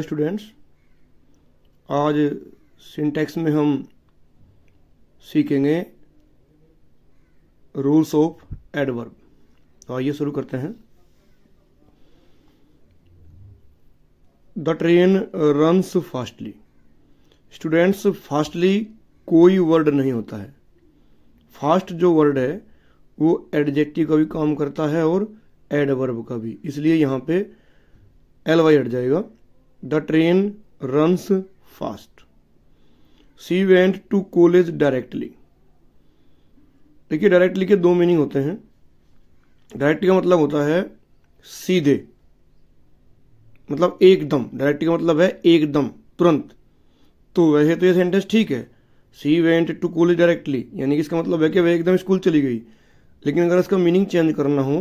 hello students आज syntax में हम सीखेंगे रूल्स ऑफ एडवर्ब तो आइए शुरू करते हैं the train runs fastly students fastly कोई वर्ड नहीं होता है फास्ट जो वर्ड है वो एडजेक्टिव का भी काम करता है और एडवर्ब का भी इसलिए यहां पे एल वाई हट जाएगा the train runs fast she went to college directly देखिए डायरेक्टली के दो मीनिंग होते हैं डायरेक्टली का मतलब होता है सीधे मतलब एकदम डायरेक्टली का मतलब है एकदम तुरंत तो वैसे तो ये सेंटेंस ठीक है she went to college directly यानी कि इसका मतलब है कि वह एकदम स्कूल चली गई लेकिन अगर इसका मीनिंग चेंज करना हो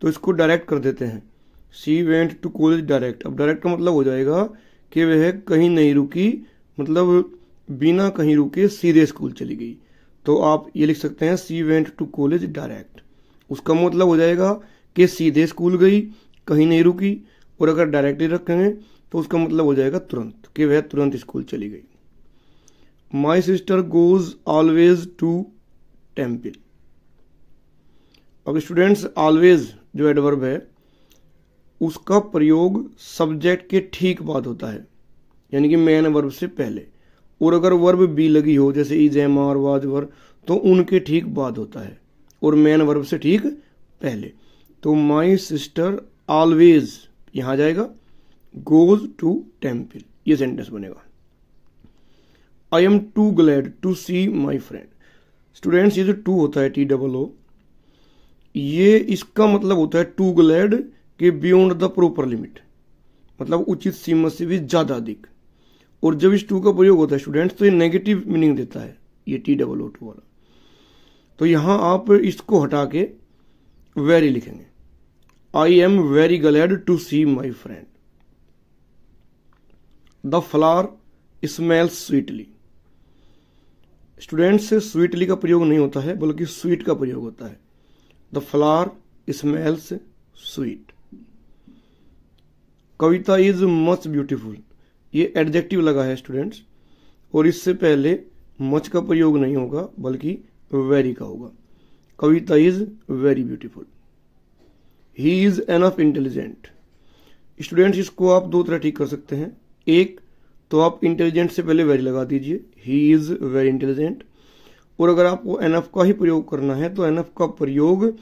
तो इसको डायरेक्ट कर देते हैं she went to college direct अब डायरेक्ट का मतलब हो जाएगा कि वह कहीं नहीं रुकी मतलब बिना कहीं रुके सीधे स्कूल चली गई तो आप ये लिख सकते हैं she went to college direct उसका मतलब हो जाएगा कि सीधे स्कूल गई कहीं नहीं रुकी और अगर डायरेक्टली रखेंगे तो उसका मतलब हो जाएगा तुरंत कि वह तुरंत स्कूल चली गई my sister goes always to temple अब स्टूडेंट्स ऑलवेज जो एडवर्ब है उसका प्रयोग सब्जेक्ट के ठीक बाद होता है यानी कि मैन वर्ब से पहले और अगर वर्ब बी लगी हो जैसे is am are was were तो उनके ठीक बाद होता है और मैन वर्ब से ठीक पहले तो माई सिस्टर ऑलवेज यहां जाएगा गोज टू टेम्पल ये सेंटेंस बनेगा I am too glad to see my friend students ये जो टू होता है टी डबल ओ ये इसका मतलब होता है टू ग्लैड कि बियॉन्ड द प्रॉपर लिमिट मतलब उचित सीमा से भी ज़्यादा अधिक और जब इस टू का प्रयोग होता है स्टूडेंट्स तो ये नेगेटिव मीनिंग देता है ये टी डबल ओ टू वाला तो यहां आप इसको हटा के वेरी लिखेंगे I am very glad to see my friend the flower smell sweetly students से स्वीटली का प्रयोग नहीं होता है बल्कि स्वीट का प्रयोग होता है the flower smells sweet Kavita is much beautiful ये एडजेक्टिव लगा है स्टूडेंट्स और इससे पहले मच का प्रयोग नहीं होगा बल्कि वेरी का होगा Kavita is very beautiful he is of intelligent students इसको आप दो तरह ठीक कर सकते हैं एक तो आप इंटेलिजेंट से पहले वेरी लगा दीजिए ही इज वेरी इंटेलिजेंट और अगर आपको एनफ का ही प्रयोग करना है तो एन एफ का प्रयोग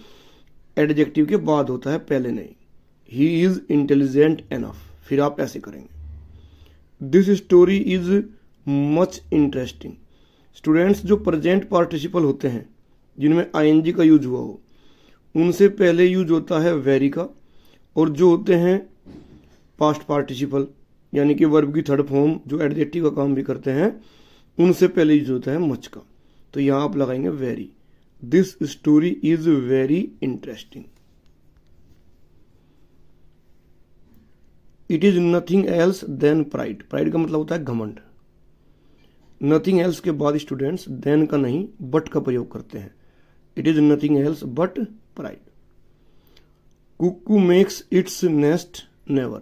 एडजेक्टिव के बाद होता है पहले नहीं ही इज इंटेलिजेंट एनफ फिर आप ऐसे करेंगे this story is much interesting students जो प्रेजेंट पार्टिसिपल होते हैं जिनमें आईएनजी का यूज हुआ हो उनसे पहले यूज होता है वेरी का और जो होते हैं पास्ट पार्टिसिपल यानी कि वर्ब की थर्ड फॉर्म जो एडजेक्टिव का काम भी करते हैं उनसे पहले यूज होता है मच का तो यहाँ आप लगाएंगे very this story is very interesting it is nothing else than pride pride का मतलब होता है घमंड नथिंग एल्स के बाद स्टूडेंट्स देन का नहीं बट का प्रयोग करते हैं it is nothing else but pride cuckoo makes its nest never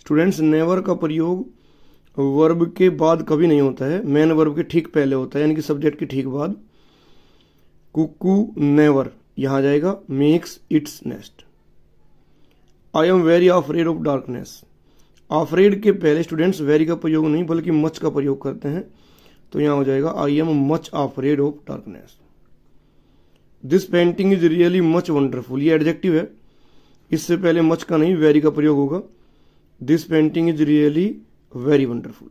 students never का प्रयोग वर्ब के बाद कभी नहीं होता है मैन वर्ब के ठीक पहले होता है यानी कि सब्जेक्ट के ठीक बाद कुकू नेवर यहां जाएगा makes its nest I am very afraid of darkness afraid के पहले स्टूडेंट्स वेरी का प्रयोग नहीं बल्कि मच का प्रयोग करते हैं तो यहां हो जाएगा I am much afraid of darkness this painting is really much wonderful ये एडजेक्टिव है इससे पहले मच का नहीं वेरी का प्रयोग होगा this painting is really very wonderful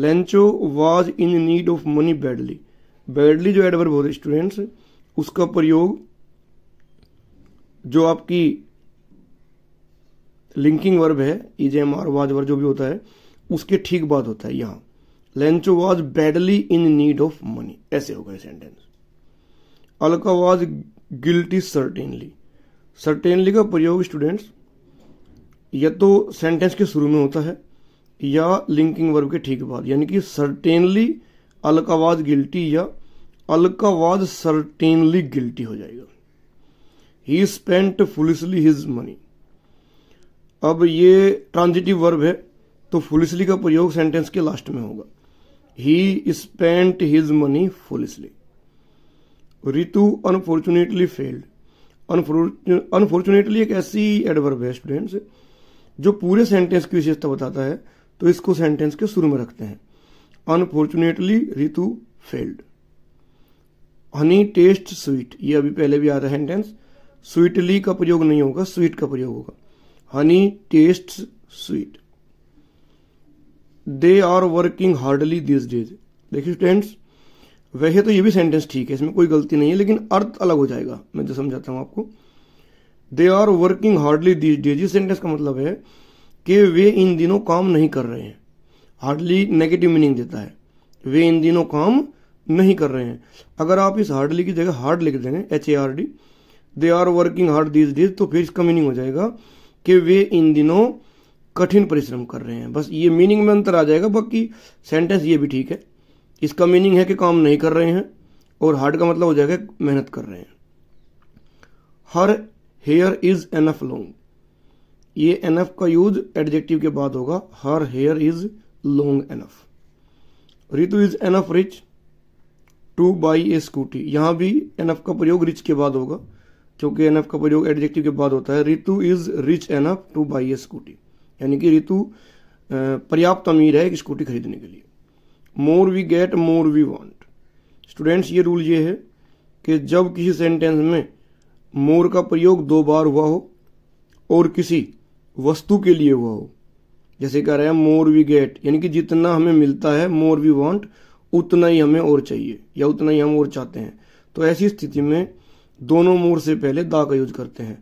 Lencho was in need of money badly badly जो एडवर्ब हो है स्टूडेंट्स उसका प्रयोग जो आपकी लिंकिंग वर्ब है am e are was verb जो भी होता है उसके ठीक बाद होता है यहाँ Lencho was badly in need of money ऐसे होगा sentence Alka was guilty certainly certainly का प्रयोग स्टूडेंट्स या तो सेंटेंस के शुरू में होता है या लिंकिंग वर्ब के ठीक बाद यानी कि सर्टेनली अलका वाज गिल्टी या अलका वाज सर्टेनली गिल्टी हो जाएगा he spent foolishly his money अब ये ट्रांजिटिव वर्ब है तो फुलिसली का प्रयोग सेंटेंस के लास्ट में होगा he spent his money foolishly Ritu unfortunately failed unfortunately एक ऐसी एडवर्ब है स्टूडेंट्स जो पूरे सेंटेंस की विशेषता बताता है तो इसको सेंटेंस के शुरू में रखते हैं unfortunately Ritu failed honey taste sweet ये अभी पहले भी आ रहा है सेंटेंस स्वीटली का प्रयोग नहीं होगा स्वीट का प्रयोग होगा honey tastes sweet they are working hardly this days देखिए स्टूडेंट्स वैसे तो ये भी सेंटेंस ठीक है इसमें कोई गलती नहीं है लेकिन अर्थ अलग हो जाएगा मैं जो समझाता हूँ आपको they are working hardly this days इस सेंटेंस का मतलब है कि वे इन दिनों काम नहीं कर रहे हैं हार्डली नेगेटिव मीनिंग देता है वे इन दिनों काम नहीं कर रहे हैं अगर आप इस हार्डली की जगह हार्ड लिख देंगे H A R D they are working hard this days तो फिर इसका मीनिंग हो जाएगा कि वे इन दिनों कठिन परिश्रम कर रहे हैं बस ये मीनिंग में अंतर आ जाएगा बाकी सेंटेंस ये भी ठीक है इसका मीनिंग है कि काम नहीं कर रहे हैं और हार्ड का मतलब हो जाएगा मेहनत कर रहे हैं her hair is enough long ये एनफ का यूज एडजेक्टिव के बाद होगा her hair is long enough Ritu is enough rich to buy a scooty यहां भी एनफ का प्रयोग रिच के बाद होगा क्योंकि एनफ का प्रयोग एडजेक्टिव के बाद होता है Ritu is rich enough to buy a scooty यानी कि रितु पर्याप्त अमीर है एक स्कूटी खरीदने के लिए more we get more we want students ये रूल ये है कि जब किसी सेंटेंस में मोर का प्रयोग दो बार हुआ हो और किसी वस्तु के लिए हुआ हो जैसे कह रहे हैं मोर वी गेट यानी कि जितना हमें मिलता है मोर वी वॉन्ट उतना ही हमें और चाहिए या उतना ही हम और चाहते हैं तो ऐसी स्थिति में दोनों मोर से पहले दा का यूज करते हैं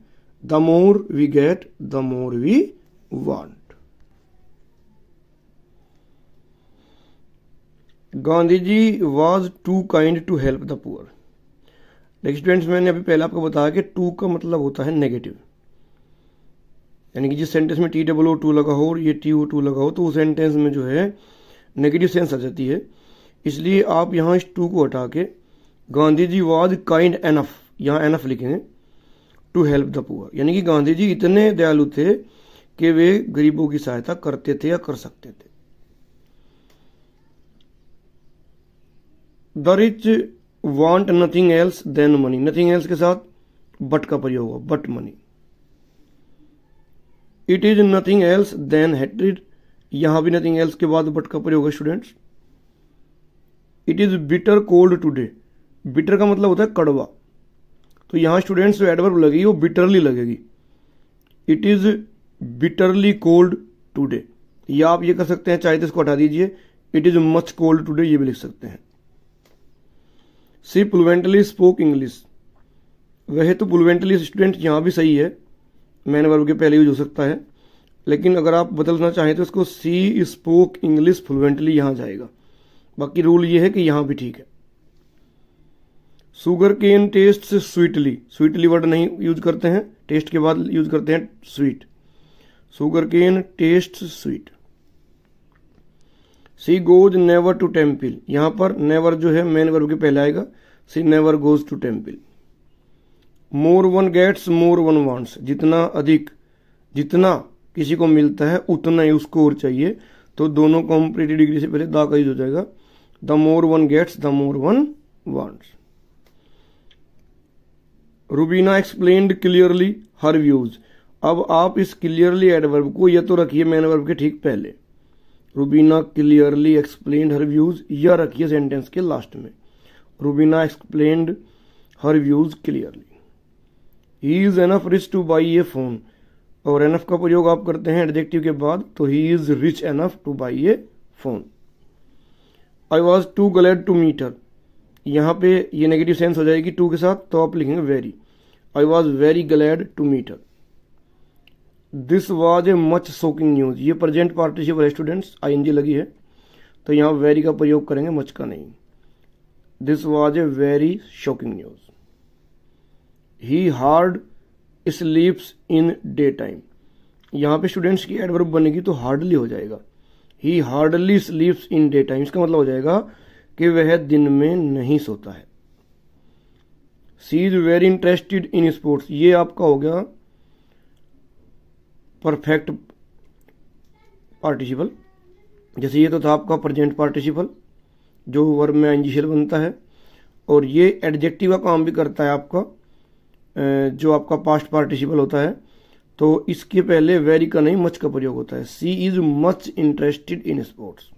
the more we get the more we want Gandhi ji was too kind to help the poor देखिए स्टूडेंट्स मैंने अभी पहले आपको बताया कि टू का मतलब होता है नेगेटिव यानी कि जिस सेंटेंस में टी डबल ओ टू लगा हो और ये टी ओ टू लगा हो तो उस सेंटेंस में जो है नेगेटिव सेंस आ जाती है इसलिए आप यहां इस टू को हटा के Gandhi ji was kind enough यहाँ एफ लिखेंगे टू हेल्प द पुअर यानी कि गांधी जी इतने दयालु थे कि वे गरीबों की सहायता करते थे या कर सकते थे the rich want nothing else than money nothing else के साथ बट का प्रयोग हुआ but money it is nothing else than hatred यहां भी नथिंग एल्स के बाद बट का प्रयोग है students it is bitter cold today bitter का मतलब होता है कड़वा तो यहां स्टूडेंट्स जो एडवर्ब लगेगी वो बिटरली लगेगी it is bitterly cold today या आप ये कर सकते हैं चाहे तो इसको हटा दीजिए it is much cold today ये भी लिख सकते हैं सी पुलवेंटली स्पोक इंग्लिश वह तो पुलवेंटली स्टूडेंट यहां भी सही है मैन वर्ब के पहले यूज हो सकता है लेकिन अगर आप बदलना चाहें तो इसको सी स्पोक इंग्लिश फ्लुएंटली यहां जाएगा बाकी रूल ये है कि यहां भी ठीक है सुगर केन टेस्ट से स्वीटली स्वीटली वर्ड नहीं यूज करते हैं टेस्ट के बाद यूज करते हैं sweet sugar cane taste sweet she goes never to temple यहां पर नेवर जो है मेन वर्ब के पहले आएगा she never goes to temple more one gets more one wants जितना अधिक जितना किसी को मिलता है उतना ही उसको और चाहिए तो दोनों कॉम्पिटेटिव डिग्री से पहले दा का यूज हो जाएगा the more one gets the more one wants Rubina explained clearly her views अब आप इस क्लियरली एडवर्ब को या तो रखिए मैन वर्ब के ठीक पहले Rubina clearly explain her views या रखिए सेंटेंस के लास्ट में Rubina explained her views clearly he is enough rich to buy a phone और एनफ का प्रयोग आप करते हैं एडजेक्टिव के बाद तो he is rich enough to buy a phone I was too glad to meet her यहाँ पे ये नेगेटिव सेंस हो जाएगी टू के साथ तो आप लिखेंगे very I was very glad to meet her this was a much shocking news ये present participle students I N G लगी है तो यहाँ वेरी का प्रयोग करेंगे मच का नहीं this was a very shocking news he hard sleeps in daytime यहाँ पे स्टूडेंट्स की एडवर्ब बनेगी तो हार्डली हो जाएगा he hardly sleeps in daytime इसका मतलब हो जाएगा कि वह दिन में नहीं सोता है she is very interested in sports ये आपका हो गया परफेक्ट पार्टिसिपल जैसे ये तो था आपका प्रेजेंट पार्टिसिपल जो वर्ब में एनजीशल बनता है और ये एडजेक्टिव का काम भी करता है आपका जो आपका पास्ट पार्टिसिपल होता है तो इसके पहले वेरी का नहीं मच का प्रयोग होता है she is much interested in sports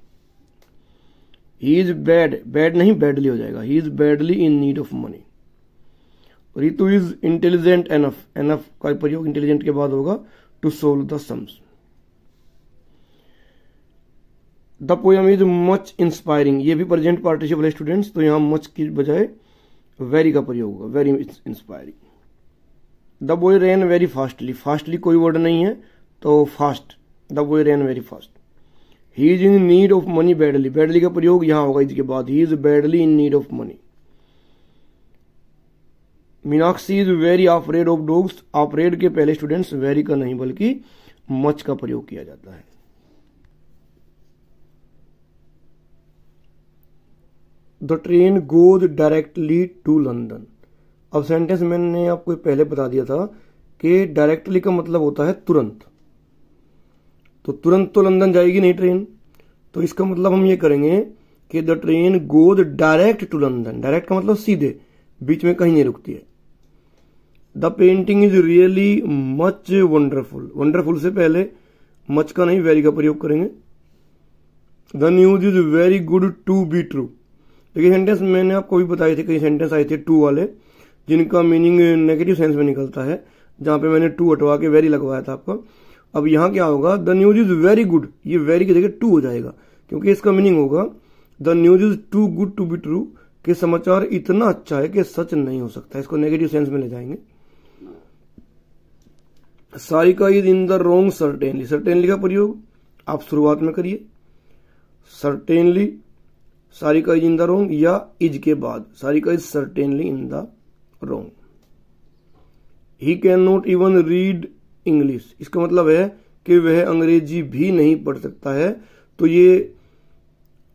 he is bad bad नहीं बैडली हो जाएगा he is badly in need of money Ritu is intelligent enough enough का प्रयोग इंटेलिजेंट के बाद होगा to solve the sums the poem is much inspiring ये भी प्रेजेंट पार्टिशिप वाले स्टूडेंट्स तो यहां मच की बजाय वेरी का प्रयोग होगा very inspiring the boy ran very fastly fastly कोई वर्ड नहीं है तो fast the boy ran very fast he is in need of money badly badly का प्रयोग यहां होगा इसके बाद he is badly in need of money Meenakshi is very afraid of dogs afraid के पहले स्टूडेंट्स वेरी का नहीं बल्कि मच का प्रयोग किया जाता है the train goes directly to London अब सेंटेंस मैंने आपको पहले बता दिया था कि डायरेक्टली का मतलब होता है तुरंत तो तुरंत तो लंदन जाएगी नहीं ट्रेन तो इसका मतलब हम ये करेंगे कि the train goes direct to London direct का मतलब सीधे बीच में कहीं नहीं रुकती है the painting is really much wonderful wonderful से पहले मच का नहीं वेरी का प्रयोग करेंगे the news is very good to be true देखिए सेंटेंस मैंने आपको भी बताए थे कई सेंटेंस आए थे टू वाले जिनका मीनिंग नेगेटिव सेंस में निकलता है जहां पे मैंने टू हटवा के वेरी लगवाया था आपको अब यहां क्या होगा the news is very good ये वेरी की जगह टू हो जाएगा क्योंकि इसका मीनिंग होगा the news is too good to be true कि समाचार इतना अच्छा है कि सच नहीं हो सकता इसको नेगेटिव सेंस में ले जाएंगे Sarika is in the wrong certainly certainly का प्रयोग आप शुरुआत में करिए certainly Sarika is in the wrong या इज के बाद Sarika is certainly in the wrong he can not even read English इसका मतलब है कि वह अंग्रेजी भी नहीं पढ़ सकता है तो ये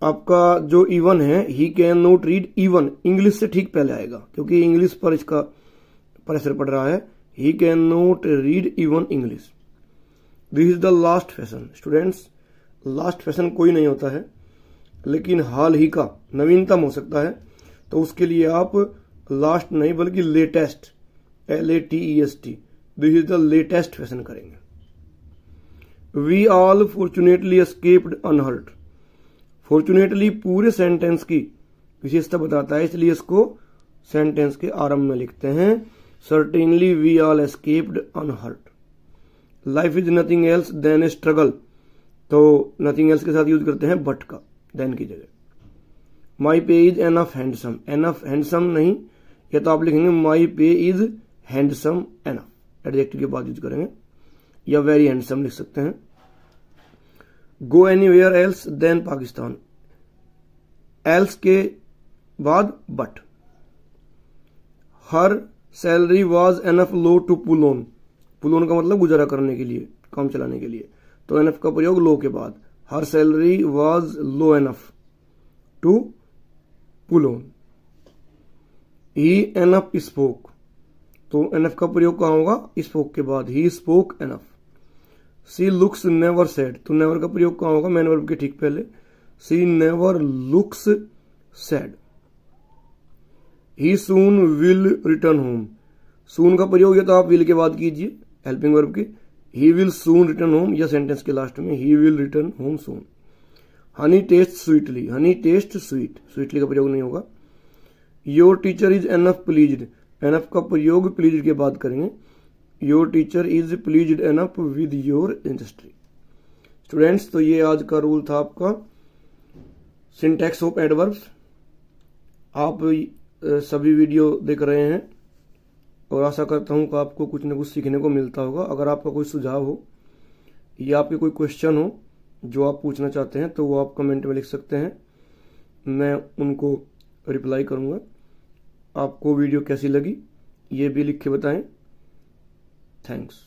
आपका जो इवन है he can not read even English से ठीक पहले आएगा क्योंकि इंग्लिश पर इसका प्रेशर पड़ रहा है he can not read even English this is the last fashion students last fashion कोई नहीं होता है लेकिन हाल ही का नवीनतम हो सकता है तो उसके लिए आप लास्ट नहीं बल्कि latest L A T E S T this is the latest fashion करेंगे we all fortunately escaped unhurt fortunately पूरे सेंटेंस की विशेषता बताता है इसलिए इसको सेंटेंस के आरंभ में लिखते हैं certainly we all escaped unhurt life is nothing else than a struggle तो नथिंग एल्स के साथ यूज करते हैं बट का देन की जगह my pay is enough handsome enough handsome नहीं या तो आप लिखेंगे माई pay is handsome enough adjective के बाद यूज करेंगे या वेरी हैंडसम लिख सकते हैं go anywhere else than Pakistan else के बाद but her salary was enough low to pull on pull on का मतलब गुजारा करने के लिए काम चलाने के लिए तो एफ का प्रयोग लो के बाद her salary was low enough to pull on he enough spoke तो एनफ का प्रयोग कहा होगा स्पोक के बाद he spoke enough she looks never sad तो नेवर का प्रयोग कहा होगा मैन वर्ब के ठीक पहले she never looks sad he soon will return home soon का प्रयोग यह तो आप विल के बाद कीजिए हेल्पिंग वर्ब के he will soon return home या सेंटेंस के लास्ट में he will return home soon honey taste sweetly honey taste sweet sweetly का प्रयोग नहीं होगा your teacher is enough pleased enough का प्रयोग प्लीज के बाद करेंगे your teacher is pleased enough with your industry students तो ये आज का रूल था आपका सिंटेक्स ऑफ एडवर्ब्स आप सभी वीडियो देख रहे हैं और आशा करता हूँ कि आपको कुछ ना कुछ सीखने को मिलता होगा अगर आपका कोई सुझाव हो या आपके कोई क्वेश्चन हो जो आप पूछना चाहते हैं तो वो आप कमेंट में लिख सकते हैं मैं उनको रिप्लाई करूँगा आपको वीडियो कैसी लगी ये भी लिख के बताएं थैंक्स